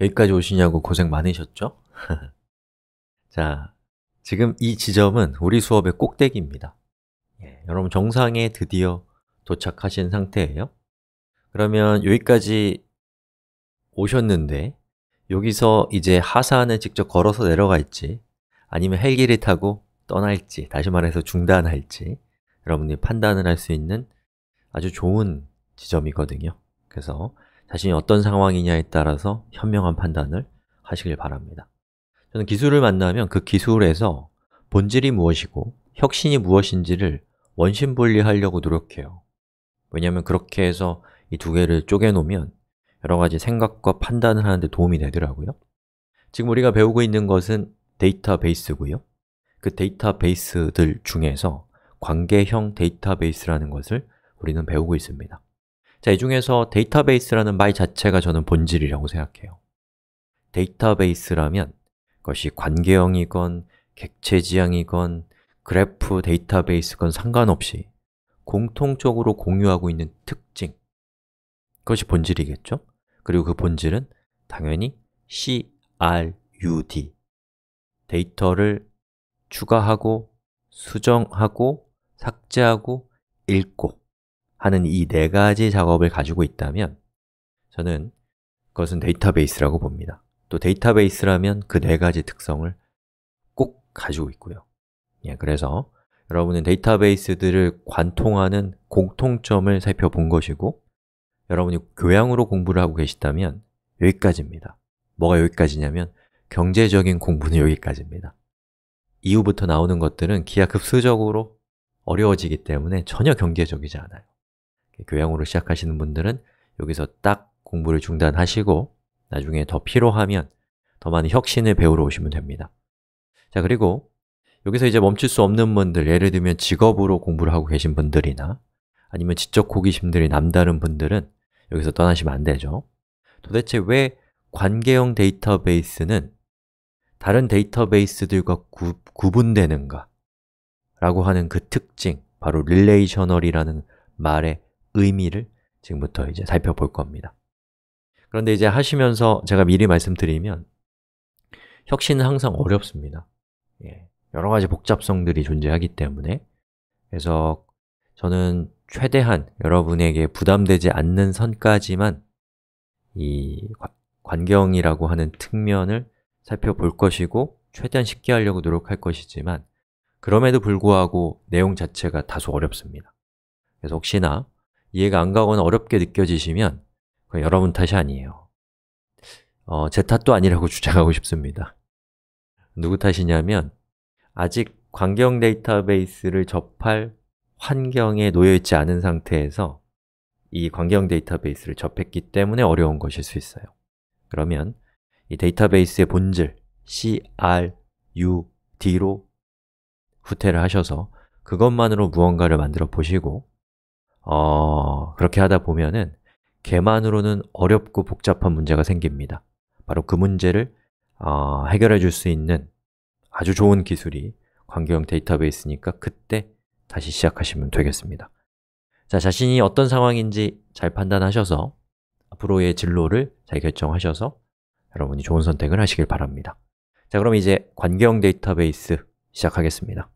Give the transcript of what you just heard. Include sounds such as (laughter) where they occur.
여기까지 오시냐고 고생 많으셨죠? (laughs) 자, 지금 이 지점은 우리 수업의 꼭대기입니다 예, 여러분 정상에 드디어 도착하신 상태예요 그러면 여기까지 오셨는데 여기서 이제 하산을 직접 걸어서 내려갈지 아니면 헬기를 타고 떠날지 다시 말해서 중단할지 여러분이 판단을 할 수 있는 아주 좋은 지점이거든요 그래서 자신이 어떤 상황이냐에 따라서 현명한 판단을 하시길 바랍니다 저는 기술을 만나면 그 기술에서 본질이 무엇이고 혁신이 무엇인지를 원심분리하려고 노력해요 왜냐하면 그렇게 해서 이 두 개를 쪼개놓으면 여러 가지 생각과 판단을 하는데 도움이 되더라고요 지금 우리가 배우고 있는 것은 데이터베이스고요 그 데이터베이스들 중에서 관계형 데이터베이스라는 것을 우리는 배우고 있습니다 자, 이 중에서 데이터베이스라는 말 자체가 저는 본질이라고 생각해요 데이터베이스라면 그것이 관계형이건 객체지향이건 그래프 데이터베이스건 상관없이 공통적으로 공유하고 있는 특징 그것이 본질이겠죠? 그리고 그 본질은 당연히 CRUD 데이터를 추가하고, 수정하고, 삭제하고, 읽고 하는 이 네 가지 작업을 가지고 있다면 저는 그것은 데이터베이스라고 봅니다. 또 데이터베이스라면 그 네 가지 특성을 꼭 가지고 있고요. 예, 그래서 여러분은 데이터베이스들을 관통하는 공통점을 살펴본 것이고 여러분이 교양으로 공부를 하고 계시다면 여기까지입니다. 뭐가 여기까지냐면 경제적인 공부는 여기까지입니다. 이후부터 나오는 것들은 기하급수적으로 어려워지기 때문에 전혀 경제적이지 않아요. 교양으로 시작하시는 분들은 여기서 딱 공부를 중단하시고 나중에 더 필요하면 더 많은 혁신을 배우러 오시면 됩니다 자 그리고 여기서 이제 멈출 수 없는 분들 예를 들면 직업으로 공부를 하고 계신 분들이나 아니면 지적 호기심들이 남다른 분들은 여기서 떠나시면 안 되죠 도대체 왜 관계형 데이터베이스는 다른 데이터베이스들과 구, 구분되는가 라고 하는 그 특징 바로 릴레이셔널이라는 말의 의미를 지금부터 이제 살펴볼 겁니다. 그런데 이제 하시면서 제가 미리 말씀드리면 혁신은 항상 어렵습니다. 예, 여러 가지 복잡성들이 존재하기 때문에 그래서 저는 최대한 여러분에게 부담되지 않는 선까지만 이 관경이라고 하는 측면을 살펴볼 것이고 최대한 쉽게 하려고 노력할 것이지만 그럼에도 불구하고 내용 자체가 다소 어렵습니다. 그래서 혹시나 이해가 안 가거나 어렵게 느껴지시면 여러분 탓이 아니에요 어, 제 탓도 아니라고 (laughs) 주장하고 싶습니다 누구 탓이냐면 아직 광경 데이터베이스를 접할 환경에 놓여있지 않은 상태에서 이광경 데이터베이스를 접했기 때문에 어려운 것일 수 있어요 그러면 이 데이터베이스의 본질 C, R, U, D로 후퇴를 하셔서 그것만으로 무언가를 만들어 보시고 어, 그렇게 하다 보면은 개만으로는 어렵고 복잡한 문제가 생깁니다. 바로 그 문제를 어, 해결해 줄 수 있는 아주 좋은 기술이 관계형 데이터베이스니까 그때 다시 시작하시면 되겠습니다. 자, 자신이 어떤 상황인지 잘 판단하셔서 앞으로의 진로를 잘 결정하셔서 여러분이 좋은 선택을 하시길 바랍니다. 자, 그럼 이제 관계형 데이터베이스 시작하겠습니다.